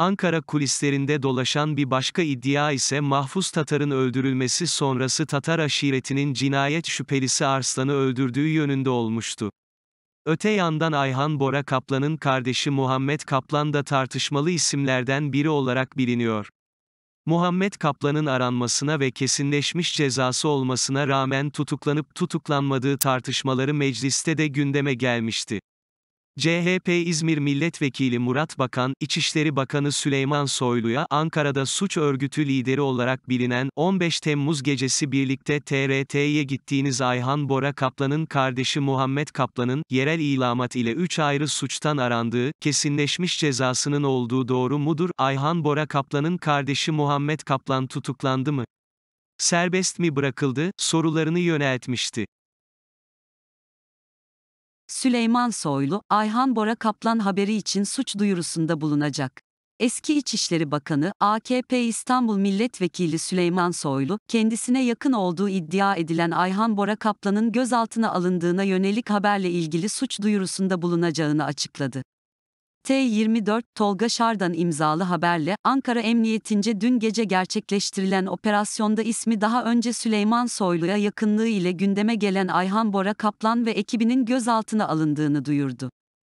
Ankara kulislerinde dolaşan bir başka iddia ise Mahfuz Tatar'ın öldürülmesi sonrası Tatar aşiretinin cinayet şüphelisi Arslan'ı öldürdüğü yönünde olmuştu. Öte yandan Ayhan Bora Kaplan'ın kardeşi Muhammed Kaplan da tartışmalı isimlerden biri olarak biliniyor. Muhammed Kaplan'ın aranmasına ve kesinleşmiş cezası olmasına rağmen tutuklanıp tutuklanmadığı tartışmaları mecliste de gündeme gelmişti. CHP İzmir Milletvekili Murat Bakan, İçişleri Bakanı Süleyman Soylu'ya Ankara'da suç örgütü lideri olarak bilinen 15 Temmuz gecesi birlikte TRT'ye gittiğiniz Ayhan Bora Kaplan'ın kardeşi Muhammed Kaplan'ın yerel ilamat ile 3 ayrı suçtan arandığı, kesinleşmiş cezasının olduğu doğru mudur? Ayhan Bora Kaplan'ın kardeşi Muhammed Kaplan tutuklandı mı? Serbest mi bırakıldı? sorularını yöneltmişti. Süleyman Soylu, Ayhan Bora Kaplan haberi için suç duyurusunda bulunacak. Eski İçişleri Bakanı, AKP İstanbul Milletvekili Süleyman Soylu, kendisine yakın olduğu iddia edilen Ayhan Bora Kaplan'ın gözaltına alındığına yönelik haberle ilgili suç duyurusunda bulunacağını açıkladı. T24 Tolga Şardan imzalı haberle Ankara Emniyetince dün gece gerçekleştirilen operasyonda ismi daha önce Süleyman Soylu'ya yakınlığı ile gündeme gelen Ayhan Bora Kaplan ve ekibinin gözaltına alındığını duyurdu.